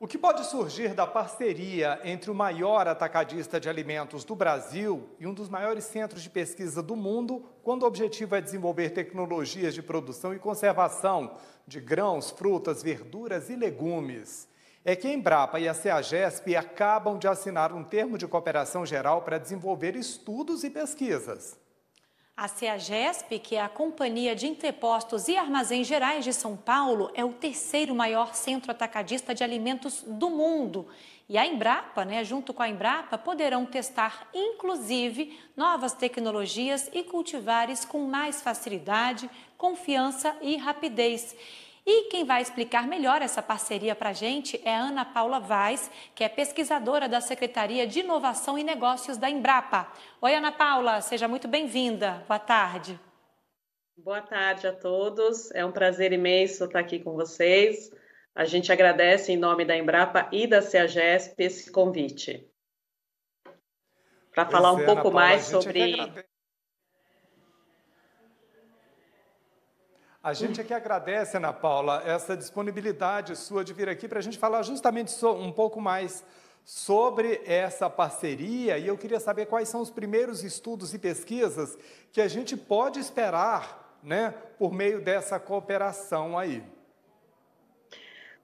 O que pode surgir da parceria entre o maior atacadista de alimentos do Brasil e um dos maiores centros de pesquisa do mundo, quando o objetivo é desenvolver tecnologias de produção e conservação de grãos, frutas, verduras e legumes? É que a Embrapa e a CEAGESP acabam de assinar um termo de cooperação geral para desenvolver estudos e pesquisas. A CEAGESP, que é a Companhia de Entrepostos e Armazéns Gerais de São Paulo, é o terceiro maior centro atacadista de alimentos do mundo. E a Embrapa, né, junto com a Embrapa, poderão testar, inclusive, novas tecnologias e cultivares com mais facilidade, confiança e rapidez. E quem vai explicar melhor essa parceria para a gente é Ana Paula Vaz, que é pesquisadora da Secretaria de Inovação e Negócios da Embrapa. Oi, Ana Paula, seja muito bem-vinda. Boa tarde. Boa tarde a todos. É um prazer imenso estar aqui com vocês. A gente agradece em nome da Embrapa e da CEAGESP esse convite. Para falar um é, pouco Paula, mais é sobre. É A gente é que agradece, Ana Paula, essa disponibilidade sua de vir aqui para a gente falar justamente um pouco mais sobre essa parceria e eu queria saber quais são os primeiros estudos e pesquisas que a gente pode esperar né, por meio dessa cooperação aí.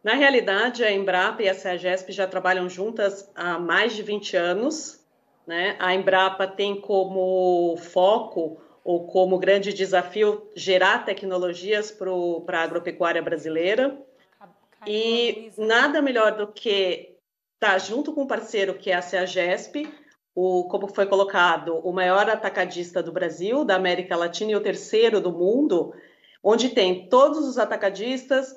Na realidade, a Embrapa e a CEAGESP já trabalham juntas há mais de 20 anos. Né? A Embrapa tem como foco ou como grande desafio gerar tecnologias para a agropecuária brasileira. E né? nada melhor do que estar tá junto com um parceiro que é a CEAGESP, o, como foi colocado, o maior atacadista do Brasil, da América Latina e o terceiro do mundo, onde tem todos os atacadistas,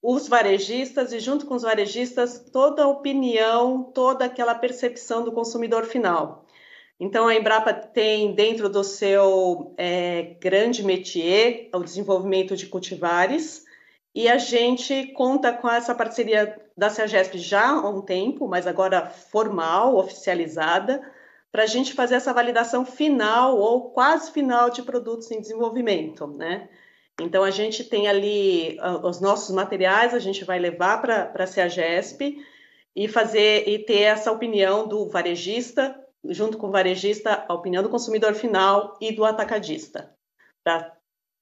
os varejistas e, junto com os varejistas, toda a opinião, toda aquela percepção do consumidor final. Então, a Embrapa tem dentro do seu é, grande métier o desenvolvimento de cultivares e a gente conta com essa parceria da Seagesp já há um tempo, mas agora formal, oficializada, para a gente fazer essa validação final ou quase final de produtos em desenvolvimento, né? Então, a gente tem ali ah, os nossos materiais, a gente vai levar para a Seagesp e fazer e ter essa opinião do varejista, junto com o varejista, a opinião do consumidor final e do atacadista, para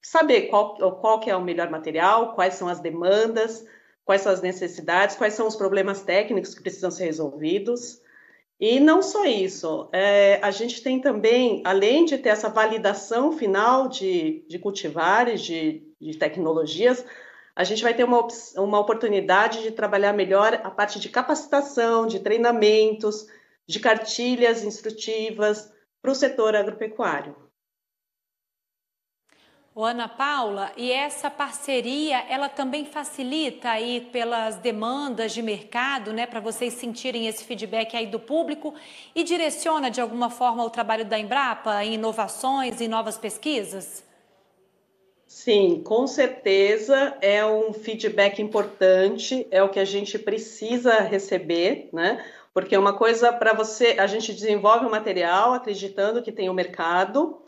saber qual, qual que é o melhor material, quais são as demandas, quais são as necessidades, quais são os problemas técnicos que precisam ser resolvidos. E não só isso, é, a gente tem também, além de ter essa validação final de, de cultivares, de, de tecnologias, a gente vai ter uma, uma oportunidade de trabalhar melhor a parte de capacitação, de treinamentos, de cartilhas instrutivas para o setor agropecuário. O Ana Paula, e essa parceria, ela também facilita aí pelas demandas de mercado, né, para vocês sentirem esse feedback aí do público e direciona de alguma forma o trabalho da Embrapa em inovações e novas pesquisas? Sim, com certeza é um feedback importante, é o que a gente precisa receber, né? Porque é uma coisa para você, a gente desenvolve o um material acreditando que tem o um mercado,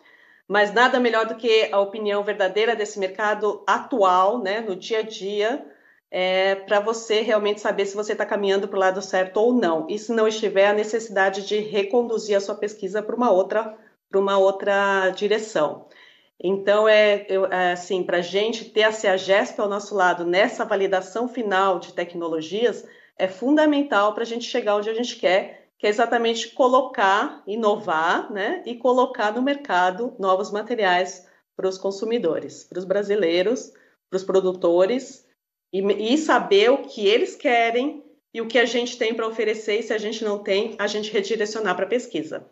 mas nada melhor do que a opinião verdadeira desse mercado atual, né, no dia a dia, é, para você realmente saber se você está caminhando para o lado certo ou não. E se não estiver, a necessidade de reconduzir a sua pesquisa para uma outra para uma outra direção. Então, é, eu, é assim, para a gente ter a CEAGESP ao nosso lado nessa validação final de tecnologias, é fundamental para a gente chegar onde a gente quer, que é exatamente colocar, inovar, né? E colocar no mercado novos materiais para os consumidores, para os brasileiros, para os produtores, e, e saber o que eles querem e o que a gente tem para oferecer, e se a gente não tem, a gente redirecionar para a pesquisa.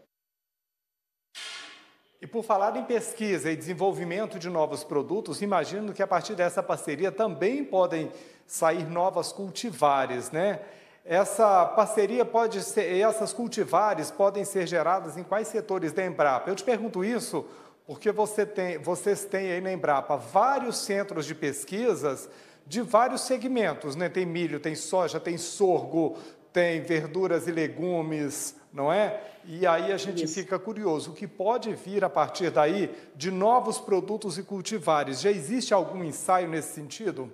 E por falar em pesquisa e desenvolvimento de novos produtos, imagino que a partir dessa parceria também podem sair novas cultivares, né? Essa parceria pode ser, essas cultivares podem ser geradas em quais setores da Embrapa? Eu te pergunto isso porque você tem, vocês têm aí na Embrapa vários centros de pesquisas de vários segmentos, né? Tem milho, tem soja, tem sorgo, tem verduras e legumes, não é? E aí a gente Isso. fica curioso, o que pode vir a partir daí de novos produtos e cultivares? Já existe algum ensaio nesse sentido?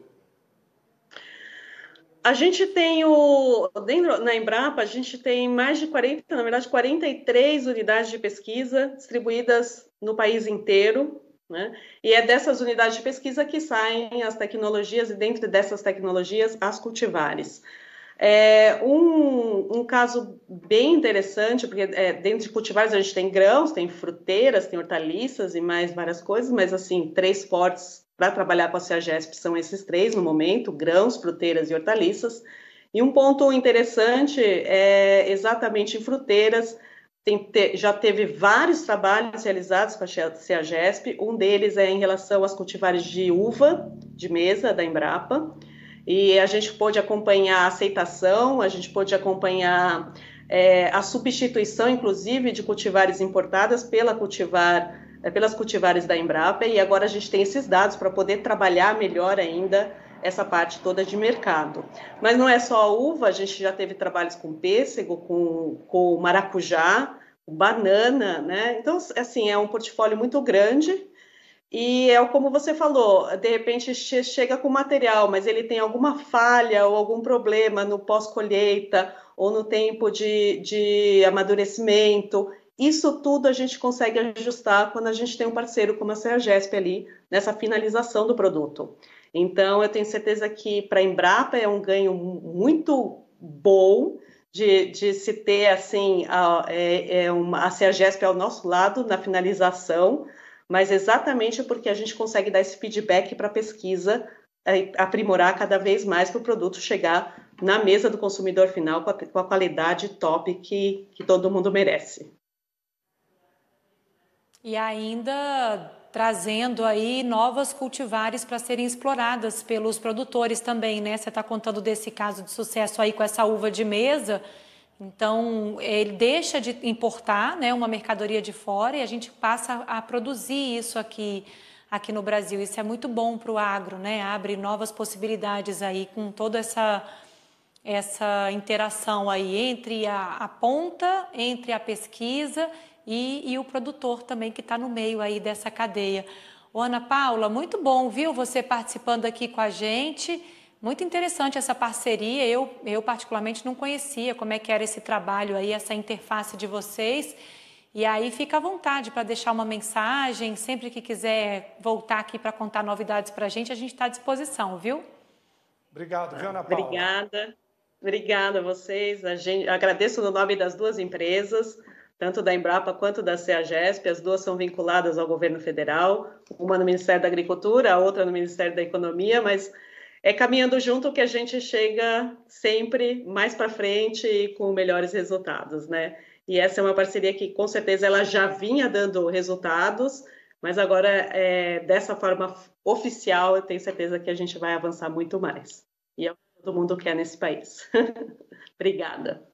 A gente tem o dentro na Embrapa, a gente tem mais de 40, na verdade 43 unidades de pesquisa distribuídas no país inteiro, né? E é dessas unidades de pesquisa que saem as tecnologias e dentro dessas tecnologias as cultivares. É, um, um, caso bem interessante, porque é, dentro de cultivares a gente tem grãos, tem fruteiras, tem hortaliças e mais várias coisas, mas assim, três fortes para trabalhar com a CEAGESP são esses três no momento, grãos, fruteiras e hortaliças. E um ponto interessante é exatamente em fruteiras, te, já teve vários trabalhos realizados com a CEAGESP, um deles é em relação aos cultivares de uva de mesa da Embrapa, e a gente pôde acompanhar a aceitação, a gente pôde acompanhar é, a substituição, inclusive, de cultivares importadas pela cultivar, é, pelas cultivares da Embrapa, e agora a gente tem esses dados para poder trabalhar melhor ainda essa parte toda de mercado. Mas não é só a uva, a gente já teve trabalhos com pêssego, com, com maracujá, com banana, né? Então, assim, é um portfólio muito grande e é como você falou, de repente chega com material, mas ele tem alguma falha ou algum problema no pós-colheita ou no tempo de, de amadurecimento. Isso tudo a gente consegue ajustar quando a gente tem um parceiro como a Sergesp ali nessa finalização do produto. Então, eu tenho certeza que para a Embrapa é um ganho muito bom de, de se ter assim a, é, é uma, a Sergesp ao nosso lado na finalização mas exatamente é porque a gente consegue dar esse feedback para a pesquisa é, aprimorar cada vez mais para o produto chegar na mesa do consumidor final com a, com a qualidade top que, que todo mundo merece. E ainda trazendo aí novas cultivares para serem exploradas pelos produtores também, né? Você está contando desse caso de sucesso aí com essa uva de mesa então, ele deixa de importar né, uma mercadoria de fora e a gente passa a produzir isso aqui, aqui no Brasil. Isso é muito bom para o agro, né? abre novas possibilidades aí com toda essa, essa interação aí entre a, a ponta, entre a pesquisa e, e o produtor também que está no meio aí dessa cadeia. Ô, Ana Paula, muito bom, viu, você participando aqui com a gente. Muito interessante essa parceria. Eu, eu particularmente não conhecia como é que era esse trabalho aí, essa interface de vocês. E aí fica à vontade para deixar uma mensagem. Sempre que quiser voltar aqui para contar novidades para a gente, a gente está à disposição, viu? Obrigado, viu, Ana Paula? Obrigada. Obrigada a vocês. A gente, agradeço no nome das duas empresas, tanto da Embrapa quanto da CEAGESP. As duas são vinculadas ao governo federal, uma no Ministério da Agricultura, a outra no Ministério da Economia, mas é caminhando junto que a gente chega sempre mais para frente e com melhores resultados, né? E essa é uma parceria que com certeza ela já vinha dando resultados, mas agora é, dessa forma oficial eu tenho certeza que a gente vai avançar muito mais. E é o que todo mundo quer nesse país. Obrigada.